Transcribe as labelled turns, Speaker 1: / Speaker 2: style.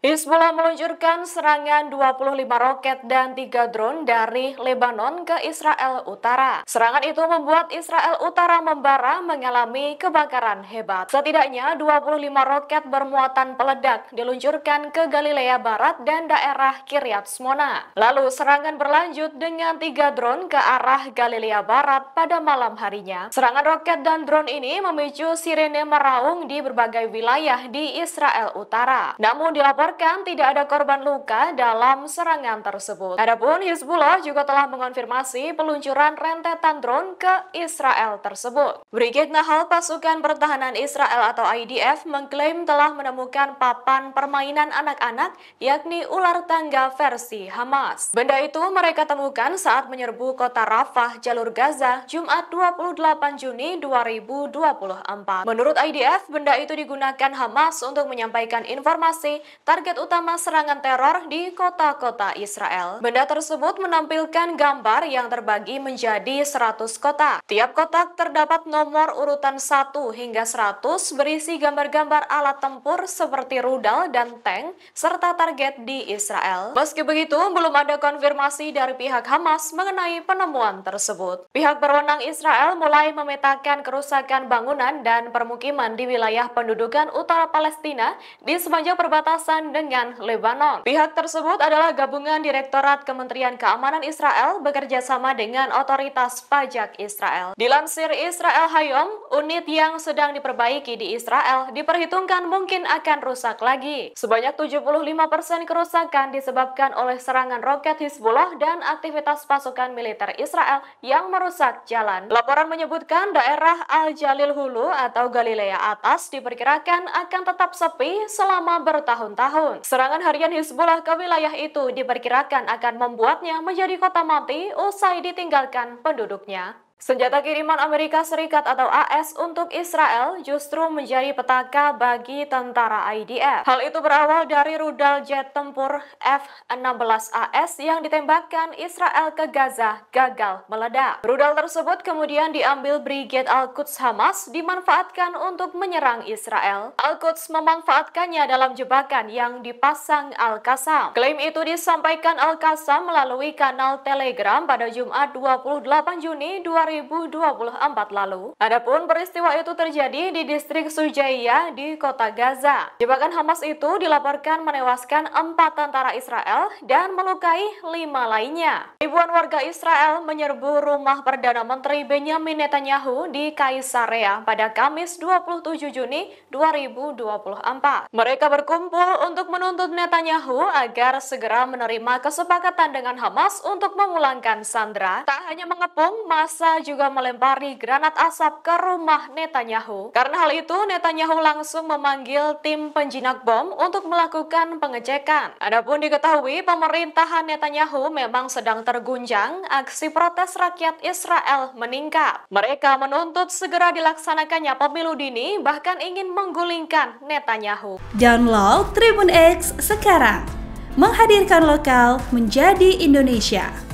Speaker 1: Hezbollah meluncurkan serangan 25 roket dan 3 drone dari Lebanon ke Israel Utara. Serangan itu membuat Israel Utara membara mengalami kebakaran hebat. Setidaknya 25 roket bermuatan peledak diluncurkan ke Galilea Barat dan daerah Kiryat Smona. Lalu serangan berlanjut dengan 3 drone ke arah Galilea Barat pada malam harinya. Serangan roket dan drone ini memicu sirene meraung di berbagai wilayah di Israel Utara. Namun dilaporkan melaporkan tidak ada korban luka dalam serangan tersebut. Adapun Hizbullah juga telah mengonfirmasi peluncuran rentetan drone ke Israel tersebut. Brigit Nahal Pasukan Pertahanan Israel atau IDF mengklaim telah menemukan papan permainan anak-anak yakni ular tangga versi Hamas. Benda itu mereka temukan saat menyerbu kota Rafah, jalur Gaza, Jumat 28 Juni 2024. Menurut IDF, benda itu digunakan Hamas untuk menyampaikan informasi target target utama serangan teror di kota-kota Israel. Benda tersebut menampilkan gambar yang terbagi menjadi 100 kotak. Tiap kotak terdapat nomor urutan 1 hingga 100 berisi gambar-gambar alat tempur seperti rudal dan tank serta target di Israel. Meski begitu, belum ada konfirmasi dari pihak Hamas mengenai penemuan tersebut. Pihak berwenang Israel mulai memetakan kerusakan bangunan dan permukiman di wilayah pendudukan utara Palestina di sepanjang perbatasan dengan Lebanon. Pihak tersebut adalah gabungan Direktorat Kementerian Keamanan Israel bekerja sama dengan Otoritas Pajak Israel. Dilansir Israel Hayom, unit yang sedang diperbaiki di Israel diperhitungkan mungkin akan rusak lagi. Sebanyak 75% kerusakan disebabkan oleh serangan roket Hizbullah dan aktivitas pasukan militer Israel yang merusak jalan. Laporan menyebutkan daerah Al-Jalil Hulu atau Galilea Atas diperkirakan akan tetap sepi selama bertahun-tahun tahun. Serangan harian Hizbullah ke wilayah itu diperkirakan akan membuatnya menjadi kota mati usai ditinggalkan penduduknya. Senjata kiriman Amerika Serikat atau AS untuk Israel justru menjadi petaka bagi tentara IDF. Hal itu berawal dari rudal jet tempur F-16AS yang ditembakkan Israel ke Gaza gagal meledak. Rudal tersebut kemudian diambil Brigade Al-Quds Hamas dimanfaatkan untuk menyerang Israel. Al-Quds memanfaatkannya dalam jebakan yang dipasang al Qasam. Klaim itu disampaikan al Qasam melalui kanal Telegram pada Jumat 28 Juni 2020 2024 lalu. Adapun peristiwa itu terjadi di distrik Sujaya di kota Gaza. Jebakan Hamas itu dilaporkan menewaskan empat tentara Israel dan melukai lima lainnya. Ribuan warga Israel menyerbu rumah Perdana Menteri Benjamin Netanyahu di Kaisarea pada Kamis 27 Juni 2024. Mereka berkumpul untuk menuntut Netanyahu agar segera menerima kesepakatan dengan Hamas untuk memulangkan Sandra. Tak hanya mengepung, masa juga melempari granat asap ke rumah Netanyahu. Karena hal itu, Netanyahu langsung memanggil tim penjinak bom untuk melakukan pengecekan. Adapun diketahui, pemerintahan Netanyahu memang sedang terguncang aksi protes rakyat Israel meningkat. Mereka menuntut segera dilaksanakannya pemilu dini, bahkan ingin menggulingkan Netanyahu. Download Tribun X sekarang, menghadirkan lokal menjadi Indonesia.